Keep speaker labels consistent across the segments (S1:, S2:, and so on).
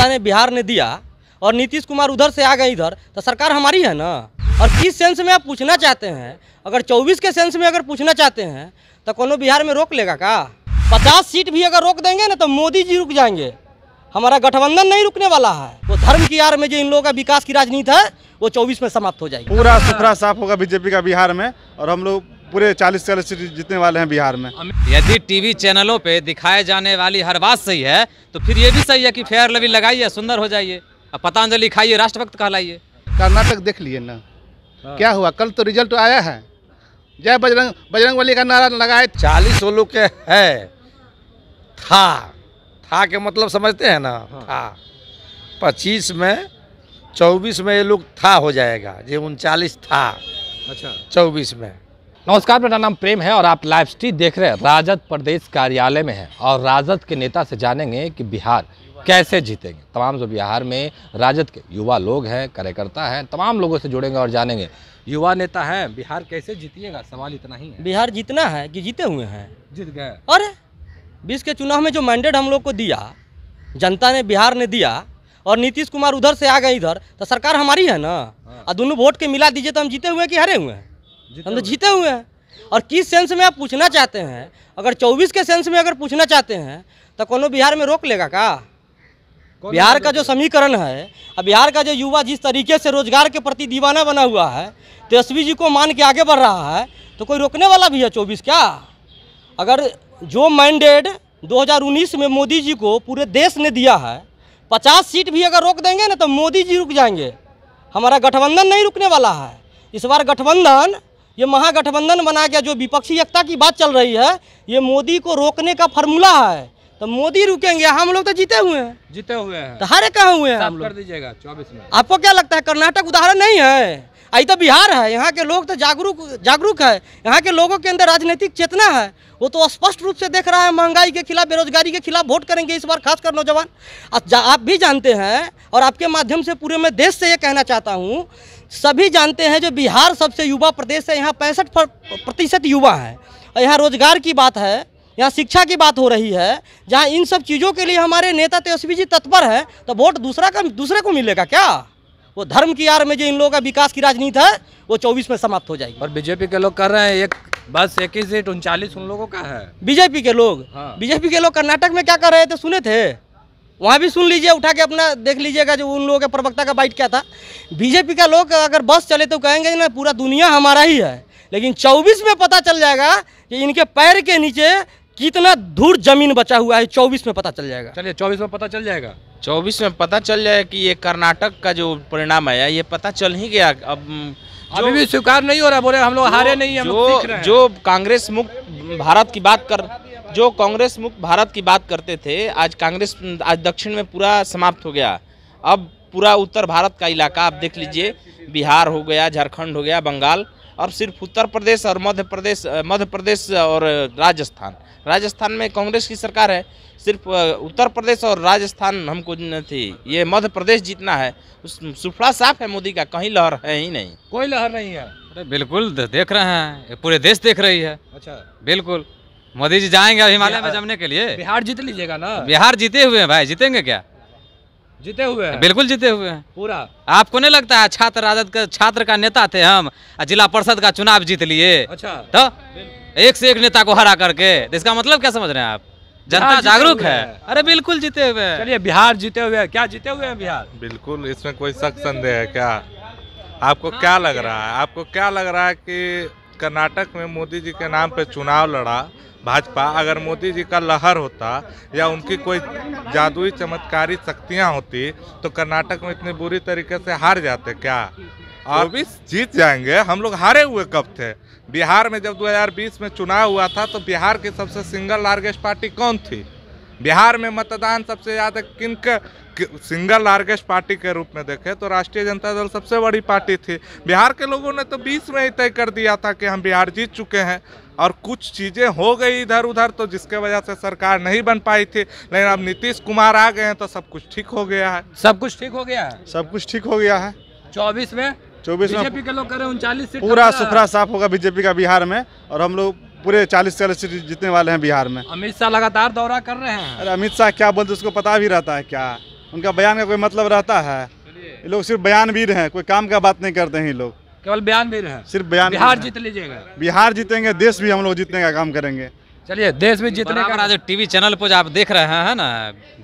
S1: जनता ने बिहार ने दिया और नीतीश कुमार उधर से आ गए इधर तो सरकार हमारी है ना और किस सेंस में आप पूछना चाहते हैं अगर 24 के सेंस में अगर पूछना चाहते हैं तो कोनो बिहार में रोक लेगा का पचास सीट भी अगर रोक देंगे ना तो मोदी जी रुक जाएंगे हमारा गठबंधन नहीं रुकने वाला है वो धर्म की आर में जो इन लोगों का विकास की राजनीति है वो चौबीस में समाप्त हो
S2: जाएगी पूरा सुथरा साफ होगा बीजेपी का बिहार में और हम लोग पूरे चालीस चालीस सीट जीतने वाले हैं बिहार में
S3: यदि टीवी चैनलों पे दिखाए जाने वाली हर बात सही है तो फिर ये भी सही है कि फेयर लवी लगाइए सुंदर हो जाइए अब पतंजलि खाइए राष्ट्रभक्त कहलाइए
S4: कर्नाटक देख लिए ना हाँ। क्या हुआ कल तो रिजल्ट आया है जय बजरंग बजरंग बली का नारा लगाए
S5: चालीस वो लोग के है था था के मतलब समझते हैं ना हाँ। था पच्चीस में चौबीस में ये लोग था हो जाएगा जो उनचालीस था अच्छा चौबीस में नमस्कार मेरा नाम प्रेम है और आप लाइव स्ट्री
S6: देख रहे हैं राजद प्रदेश कार्यालय में है और राजद के नेता से जानेंगे कि बिहार कैसे जीतेंगे तमाम जो बिहार में राजद के युवा लोग हैं कार्यकर्ता हैं तमाम लोगों से जुड़ेंगे
S1: और जानेंगे युवा नेता हैं बिहार कैसे जीतिएगा सवाल इतना ही है बिहार जीतना है कि जीते हुए हैं जीत गए और बीस के चुनाव में जो मैंडेट हम लोग को दिया जनता ने बिहार ने दिया और नीतीश कुमार उधर से आ गए इधर तो सरकार हमारी है ना और हाँ। दोनों वोट के मिला दीजिए तो हम जीते हुए कि हरे हुए हैं हम तो जीते हुए हैं और किस सेंस में आप पूछना चाहते हैं अगर चौबीस के सेंस में अगर पूछना चाहते हैं तो कोनो बिहार में रोक लेगा का बिहार का जो समीकरण है और बिहार का जो युवा जिस तरीके से रोजगार के प्रति दीवाना बना हुआ है तेजस्वी तो जी को मान के आगे बढ़ रहा है तो कोई रोकने वाला भी है चौबीस क्या अगर जो मैंडेट 2019 में मोदी जी को पूरे देश ने दिया है पचास सीट भी अगर रोक देंगे ना तो मोदी जी रुक जाएंगे हमारा गठबंधन नहीं रुकने वाला है इस बार गठबंधन ये महागठबंधन बना गया जो विपक्षी एकता की बात चल रही है ये मोदी को रोकने का फॉर्मूला है तो मोदी रुकेंगे हम लोग तो जीते हुए हैं
S6: जीते हुए हैं तो हारे कहाँ हुए हैं आप कर दीजिएगा चौबीस में
S1: आपको क्या लगता है कर्नाटक उदाहरण नहीं है आई तो बिहार है यहाँ के लोग तो जागरूक जागरूक है यहाँ के लोगों के अंदर राजनीतिक चेतना है वो तो स्पष्ट रूप से देख रहा है महंगाई के खिलाफ बेरोजगारी के खिलाफ वोट करेंगे इस बार खासकर नौजवान आप भी जानते हैं और आपके माध्यम से पूरे मैं देश से ये कहना चाहता हूँ सभी जानते हैं जो बिहार सबसे युवा प्रदेश है यहाँ पैंसठ प्रतिशत युवा है और यहाँ रोजगार की बात है यहाँ शिक्षा की बात हो रही है जहाँ इन सब चीज़ों के लिए हमारे नेता तेजस्वी तो जी तत्पर है तो वोट दूसरा का दूसरे को मिलेगा क्या वो धर्म की आड़ में जो इन लोगों का विकास की राजनीति है वो चौबीस में समाप्त हो जाएगी और बीजेपी के लोग कर रहे हैं एक बस एक ही सीट उनचालीस उन लोगों का है बीजेपी के लोग हाँ। बीजेपी के लोग कर्नाटक में क्या कर रहे थे सुने थे वहाँ भी सुन लीजिए उठा के अपना देख लीजिएगा जो उन लोगों के प्रवक्ता का बाइट क्या था बीजेपी का लोग अगर बस चले तो कहेंगे ना पूरा दुनिया हमारा ही है लेकिन 24 में पता चल जाएगा कि इनके पैर के नीचे कितना दूर जमीन बचा हुआ है चौबीस में पता चल जाएगा
S3: चलिए चौबीस में पता चल जाएगा चौबीस में पता चल जाएगा कि ये कर्नाटक का जो परिणाम आया ये पता चल ही गया अब जो, अभी भी स्वीकार नहीं हो रहा बोले हम लोग हारे नहीं हम जो जो कांग्रेस मुक्त भारत की बात कर जो कांग्रेस मुक्त भारत की बात करते थे आज कांग्रेस आज दक्षिण में पूरा समाप्त हो गया अब पूरा उत्तर भारत का इलाका आप देख लीजिए बिहार हो गया झारखंड हो गया बंगाल और सिर्फ उत्तर प्रदेश और मध्य प्रदेश मध्य प्रदेश और राजस्थान राजस्थान में कांग्रेस की सरकार है सिर्फ उत्तर प्रदेश और राजस्थान हमको थी ये मध्य प्रदेश जीतना है सुफड़ा साफ है मोदी का कहीं लहर है ही नहीं
S6: कोई लहर नहीं है अरे
S3: बिल्कुल देख रहे हैं पूरे देश देख रही है अच्छा बिल्कुल मोदी जी जाएंगे हिमालय में जमने के लिए
S6: बिहार जीत लीजिएगा ना
S3: बिहार जीते हुए हैं भाई जीतेंगे क्या
S6: जीते हुए हैं बिल्कुल
S3: जीते हुए हैं पूरा आपको नहीं लगता है छात्र राजद का छात्र का नेता थे हम जिला परिषद का चुनाव जीत लिए अच्छा तो एक से एक नेता को हरा करके तो इसका मतलब क्या समझ रहे हैं आप जनता जागरूक है।, अरे बिल्कुल जीते हुए हैं चलिए बिहार जीते हुए हैं क्या जीते हुए हैं बिहार बिल्कुल इसमें कोई शक संदेह है क्या आपको क्या
S6: लग रहा है आपको क्या लग रहा है की कर्नाटक में मोदी जी के नाम पर चुनाव लड़ा भाजपा अगर मोदी जी का लहर होता या उनकी कोई जादुई चमत्कारी शक्तियाँ होती तो कर्नाटक में इतनी बुरी तरीके से हार जाते क्या अब जीत जाएंगे हम लोग हारे हुए कब थे बिहार में जब 2020 में चुनाव हुआ था तो बिहार की सबसे सिंगल लार्जेस्ट पार्टी कौन थी बिहार में मतदान सबसे ज़्यादा किन सिंगल लार्जेस्ट पार्टी के रूप में देखें तो राष्ट्रीय जनता दल सबसे बड़ी पार्टी थी बिहार के लोगों ने तो बीस में ही तय कर दिया था कि हम बिहार जीत चुके हैं और कुछ चीज़ें हो गई इधर उधर तो जिसके वजह से सरकार नहीं बन पाई थी लेकिन अब नीतीश कुमार आ गए हैं तो सब कुछ ठीक हो गया है सब कुछ ठीक हो गया है सब कुछ ठीक हो गया है चौबीस में चौबीस में बीजेपी के लोग करें उनचालीस सीट उनचालीस पूरा सुथरा साफ
S2: होगा बीजेपी का बिहार में और हम लोग पूरे चालीस चालीस सीट जीतने वाले हैं बिहार में
S6: अमित शाह लगातार दौरा कर रहे हैं
S2: अरे अमित शाह क्या बोलते उसको पता भी रहता है क्या उनका बयान का कोई मतलब रहता है ये लोग सिर्फ बयानवीर हैं कोई काम का बात नहीं करते हैं लोग
S6: केवल बयानवीर हैं
S2: सिर्फ बयान बिहार जीत लीजिएगा बिहार जीतेंगे देश भी हम लोग जीतने का काम करेंगे
S6: चलिए देश में जितने का
S3: जो टीवी चैनल पर आप देख रहे हैं ना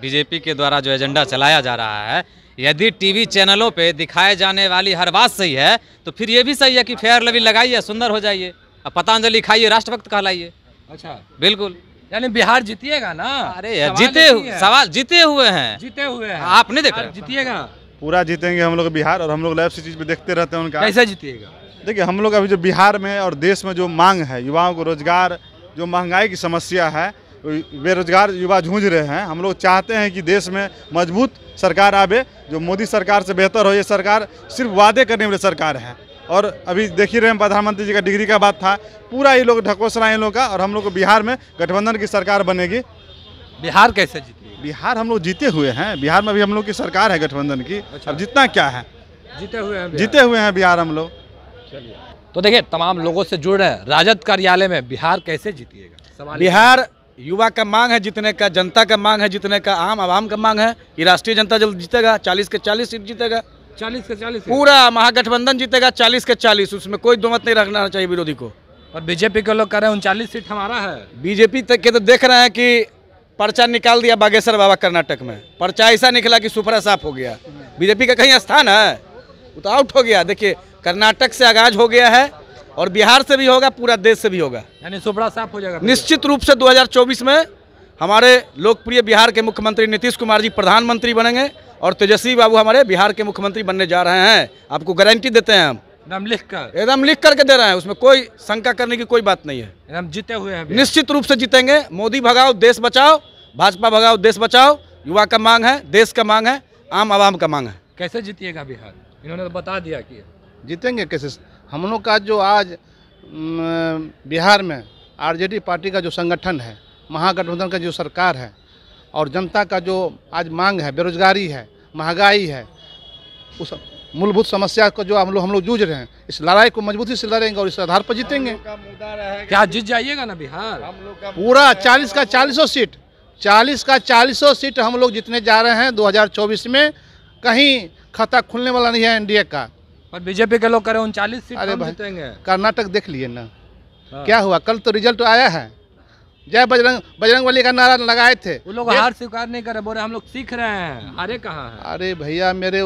S3: बीजेपी के द्वारा जो एजेंडा चलाया जा रहा है यदि टीवी चैनलों पे दिखाए जाने वाली हर बात सही है तो फिर ये भी सही है कि फेयर लवी लगाइए सुंदर हो जाइए और पतंजलि खाइए राष्ट्रभक्त कहलाइए अच्छा बिल्कुल यानी बिहार जीतिएगा ना अरे
S6: जीते सवाल
S2: जीते हुए हैं
S3: जीते
S6: हुए
S2: हैं आप नहीं देख जीतिएगा पूरा जीतेंगे हम लोग बिहार और हम लोग लाइव से चीज में देखते रहते हैं उनका कैसे जीतिएगा देखिए हम लोग अभी जो बिहार में और देश में जो मांग है युवाओं को रोजगार जो महंगाई की समस्या है बेरोजगार युवा जूझ रहे हैं हम लोग चाहते हैं कि देश में मजबूत सरकार आवे जो मोदी सरकार से बेहतर हो ये सरकार सिर्फ वादे करने वाली सरकार है और अभी देख ही रहे हैं प्रधानमंत्री जी का डिग्री का बात था पूरा ये लोग है इन लोग का और हम लोग को बिहार में गठबंधन की सरकार बनेगी
S6: बिहार कैसे जीते
S2: बिहार हम लोग जीते हुए हैं बिहार में भी हम लोग की सरकार है गठबंधन की अच्छा। अब जितना क्या है
S6: जीते हुए हैं जीते
S2: हुए हैं बिहार हम लोग
S6: चलिए
S5: तो देखिये तमाम लोगों से जुड़ रहे हैं राजद कार्यालय में बिहार कैसे जीतिएगा बिहार युवा का मांग है जीतने का जनता का मांग है जीतने का आम आवाम का मांग है ये राष्ट्रीय जनता जल्द जीतेगा चालीस के चालीस सीट जीतेगा चालीस के चालीस पूरा महागठबंधन जीतेगा चालीस के चालीस उसमें कोई दो नहीं रखना चाहिए विरोधी को और बीजेपी के लोग कह रहे हैं उनचालीस सीट हमारा है बीजेपी तक के तो देख रहे हैं कि पर्चा निकाल दिया बागेश्वर बाबा कर्नाटक में पर्चा ऐसा निकला कि सुपरा साफ हो गया बीजेपी का कहीं स्थान है वो तो आउट हो गया देखिए कर्नाटक से आगाज हो गया है और बिहार से भी होगा पूरा देश से भी होगा
S6: यानी सुपड़ा साफ हो जाएगा निश्चित
S5: रूप से 2024 में हमारे लोकप्रिय बिहार के मुख्यमंत्री नीतीश कुमार जी प्रधानमंत्री बनेंगे और तेजस्वी बाबू हमारे बिहार के मुख्यमंत्री बनने जा रहे हैं आपको गारंटी देते हैं हम एकदम लिख कर एकदम लिख करके दे रहे हैं उसमें कोई शंका करने की कोई बात नहीं है
S6: एकदम जीते हुए हैं
S5: निश्चित रूप से जीतेंगे मोदी भगाओ देश बचाओ भाजपा भगाओ देश बचाओ युवा का मांग है देश का मांग है आम आवाम का मांग है
S6: कैसे जीतिएगा बिहार इन्होंने तो बता दिया कि
S4: जीतेंगे कैसे हम लोग का जो आज बिहार में आरजेडी पार्टी का जो संगठन है महागठबंधन का जो सरकार है और जनता का जो आज मांग है बेरोजगारी है महंगाई है उस मूलभूत समस्या को जो हम लोग हम लोग जूझ रहे हैं इस लड़ाई को मजबूती से लड़ेंगे और इस आधार पर जीतेंगे क्या जीत जाइएगा ना बिहार पूरा चालीस का चालीसों सीट चालीस का चालीसों सीट हम लोग जीतने जा रहे हैं 2024 में कहीं खाता खुलने वाला नहीं है एनडीए का पर बीजेपी के लोग करें उनचालीस सीट अरे भाई कर्नाटक देख लिए ना हाँ। क्या हुआ कल तो रिजल्ट आया है जय बजरंग बजरंग बली का नारा लगाए थे वो लोग हार स्वीकार नहीं करे बोले हम लोग सीख रहे हैं हारे कहाँ है अरे भैया मेरे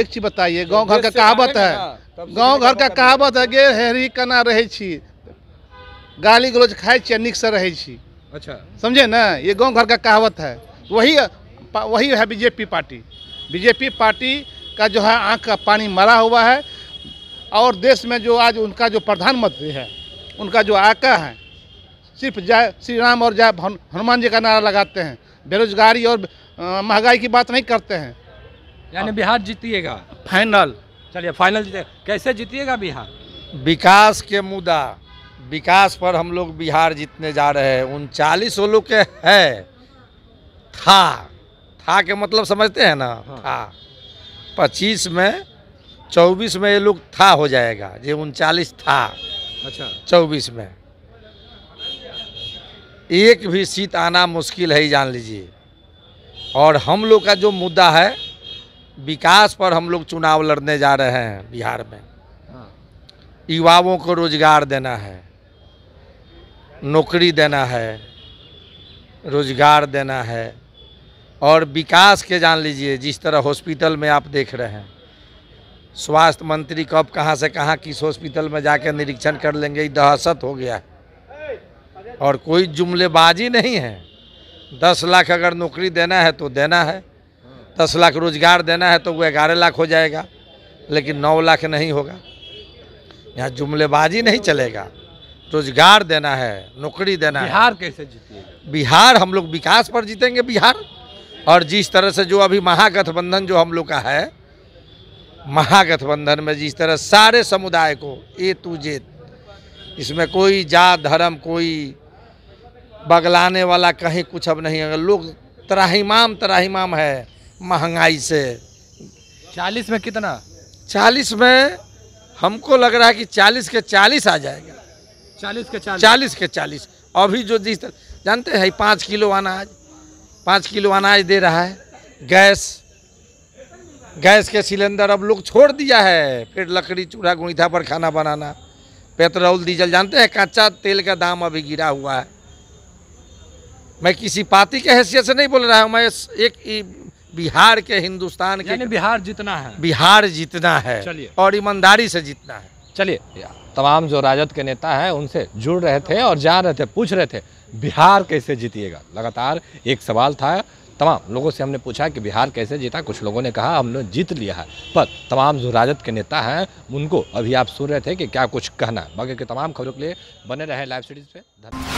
S4: एक चीज बताइए गांव घर का कहावत है गांव घर का कहावत है गे हेरी कना रहे छी गाली गलोज खाए छी निक से रहे छी अच्छा समझे ना ये गांव घर का कहावत है वही वही है बीजेपी पार्टी बीजेपी पार्टी का जो है आँख का पानी मरा हुआ है और देश में जो आज उनका जो प्रधानमंत्री है उनका जो आका है सिर्फ जय श्री राम और जय हनुमान जी का नारा लगाते हैं बेरोजगारी और महंगाई की बात नहीं करते हैं
S5: यानी बिहार जीतिएगा फाइनल चलिए फाइनल जीते कैसे जीतिएगा बिहार विकास के मुद्दा विकास पर हम लोग बिहार जीतने जा रहे हैं उनचालीस वो लोग के है था था के मतलब समझते हैं ना हाँ। था पच्चीस में चौबीस में ये लोग था हो जाएगा ये उनचालीस था अच्छा चौबीस में एक भी सीट आना मुश्किल है ही जान लीजिए और हम लोग का जो मुद्दा है विकास पर हम लोग चुनाव लड़ने जा रहे हैं बिहार में युवाओं को रोजगार देना है नौकरी देना है रोजगार देना है और विकास के जान लीजिए जिस तरह हॉस्पिटल में आप देख रहे हैं स्वास्थ्य मंत्री कब कहाँ से कहाँ किस हॉस्पिटल में जाकर निरीक्षण कर लेंगे दहशत हो गया है और कोई जुमलेबाजी नहीं है दस लाख अगर नौकरी देना है तो देना है दस लाख रोजगार देना है तो वो ग्यारह लाख हो जाएगा लेकिन नौ लाख नहीं होगा यहाँ जुमलेबाजी नहीं चलेगा रोजगार देना है नौकरी देना बिहार है बिहार
S6: कैसे जीतेगा
S5: बिहार हम लोग विकास पर जीतेंगे बिहार और जिस तरह से जो अभी महागठबंधन जो हम लोग का है महागठबंधन में जिस तरह सारे समुदाय को ए टू जेड इसमें कोई जात धर्म कोई बगलाने वाला कहीं कुछ अब नहीं है लोग त्राहीमाम त्राहीमाम है महंगाई से चालीस में कितना चालीस में हमको लग रहा है कि चालीस के चालीस आ जाएगा चालीस के चालीस चालीस के चालीस अभी जो जिस तरह जानते हैं पाँच किलो अनाज पाँच किलो अनाज दे रहा है गैस गैस के सिलेंडर अब लोग छोड़ दिया है फिर लकड़ी चूल्हा गुईथा पर खाना बनाना पेट्रोल डीजल जानते हैं कच्चा तेल का दाम अभी गिरा हुआ है मैं किसी पार्टी के हैसियत से नहीं बोल रहा हूँ मैं एक बिहार के हिंदुस्तान के बिहार जीतना है बिहार जीतना है और ईमानदारी से जीतना है
S6: चलिए तमाम जो राजद के नेता हैं उनसे जुड़ रहे थे और जान रहे थे पूछ रहे थे बिहार कैसे जीतिएगा लगातार एक सवाल था तमाम लोगों से हमने पूछा कि बिहार कैसे जीता कुछ लोगों ने कहा हमने जीत लिया है पर तमाम जो राजद के नेता हैं उनको अभी आप सुन रहे थे कि क्या कुछ कहना है बाकी के तमाम खबरों के लिए बने रहे लाइव सीरीज पे धन्यवाद